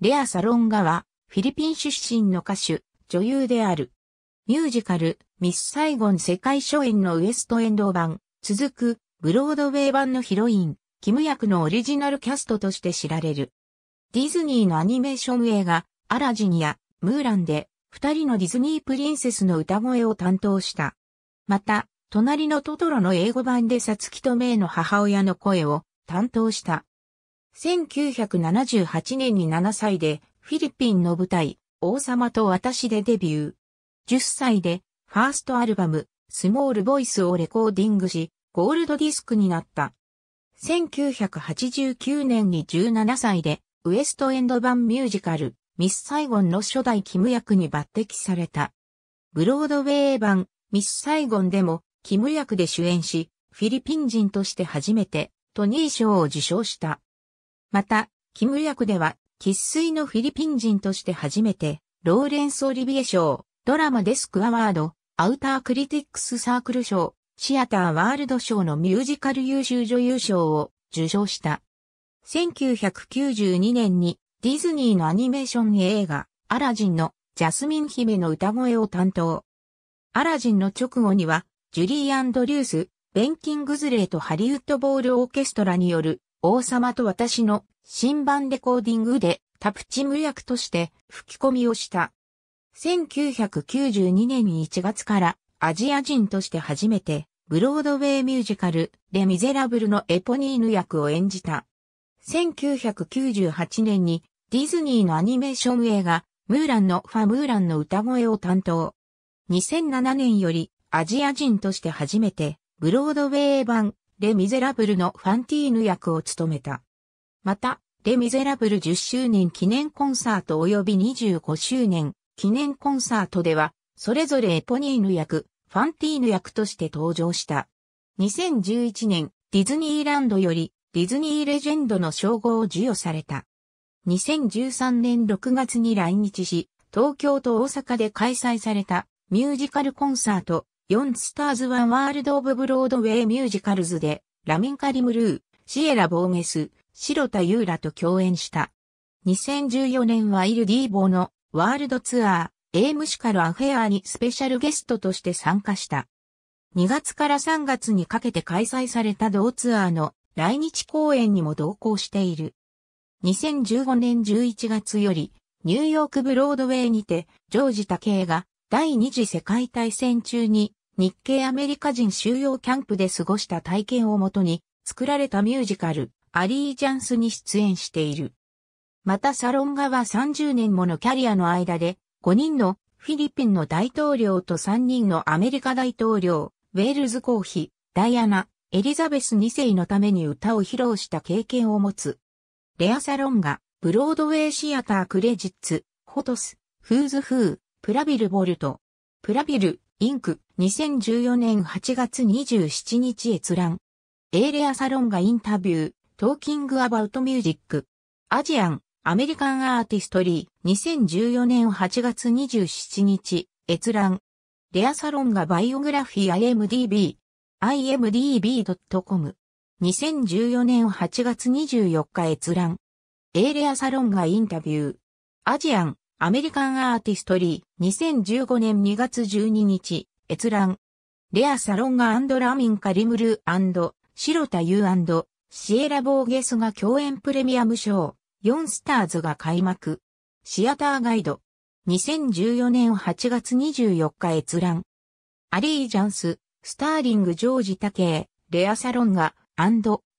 レア・サロンガは、フィリピン出身の歌手、女優である。ミュージカル、ミス・サイゴン世界初演のウエストエンド版、続く、ブロードウェイ版のヒロイン、キム役のオリジナルキャストとして知られる。ディズニーのアニメーション映画、アラジンや、ムーランで、二人のディズニープリンセスの歌声を担当した。また、隣のトトロの英語版でサツキとメイの母親の声を担当した。1978年に7歳でフィリピンの舞台、王様と私でデビュー。10歳でファーストアルバム、スモールボイスをレコーディングし、ゴールドディスクになった。1989年に17歳でウエストエンド版ミュージカル、ミス・サイゴンの初代キム役に抜擢された。ブロードウェイ版、ミス・サイゴンでも、キム役で主演し、フィリピン人として初めて、トニー賞を受賞した。また、キム役では、喫水のフィリピン人として初めて、ローレンス・オリビエ賞、ドラマデスク・アワード、アウター・クリティックス・サークル賞、シアター・ワールド賞のミュージカル優秀女優賞を受賞した。1992年にディズニーのアニメーション映画、アラジンのジャスミン姫の歌声を担当。アラジンの直後には、ジュリー・アンドリュース、ベンキングズレーとハリウッドボールオーケストラによる王様と私の新版レコーディングでタプチム役として吹き込みをした。1992年1月からアジア人として初めてブロードウェイミュージカルレ・ミゼラブルのエポニーヌ役を演じた。1998年にディズニーのアニメーション映画ムーランのファムーランの歌声を担当。2007年よりアジア人として初めてブロードウェイ版レ・ミゼラブルのファンティーヌ役を務めた。また、レ・ミゼラブル10周年記念コンサート及び25周年記念コンサートでは、それぞれエポニーヌ役、ファンティーヌ役として登場した。2011年、ディズニーランドより、ディズニーレジェンドの称号を授与された。2013年6月に来日し、東京と大阪で開催されたミュージカルコンサート、4スターズ・ワン・ワールド・オブ・ブロードウェイ・ミュージカルズで、ラミンカリムルー、シエラ・ボーメス、シロタ・ユーラと共演した。2014年はイル・ディーボーのワールドツアー、エイムシカル・アフェアにスペシャルゲストとして参加した。2月から3月にかけて開催された同ツアーの来日公演にも同行している。2015年11月より、ニューヨークブロードウェイにて、ジョージ・タケイが第二次世界大戦中に日系アメリカ人収容キャンプで過ごした体験をもとに作られたミュージカル、アリージャンスに出演している。またサロンガは30年ものキャリアの間で、5人のフィリピンの大統領と3人のアメリカ大統領、ウェールズ公妃、ダイアナ、エリザベス2世のために歌を披露した経験を持つ。レアサロンガ、ブロードウェイシアタークレジッツ、フォトス、フーズフー、プラビルボルト、プラビル、インク、2014年8月27日閲覧。エーレアサロンがインタビュー、トーキングアバウトミュージック。アジアン、アメリカンアーティストリー、2014年8月27日、閲覧。レアサロンがバイオグラフィー IMDB、imdb.com。2014年8月24日閲覧。エーレアサロンがインタビュー。アジアン、アメリカンアーティストリー、2015年2月12日、閲覧。レアサロンガラミンカリムルシタユーシエラ・ボーゲスが共演プレミアム賞、4スターズが開幕。シアターガイド。2014年8月24日閲覧。アリージャンス、スターリング・ジョージ・タケイ、レア・サロンガ、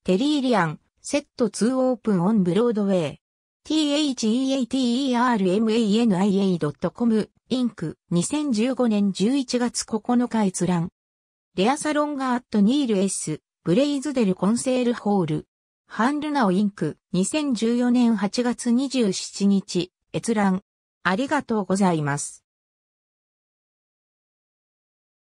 テリー・リアン、セット2オープン・オン・ブロードウェイ。theatermania.com インク、2015年11月9日閲覧。レアサロンガーットニール S、ブレイズデルコンセールホール。ハンルナオインク、2014年8月27日、閲覧。ありがとうございます。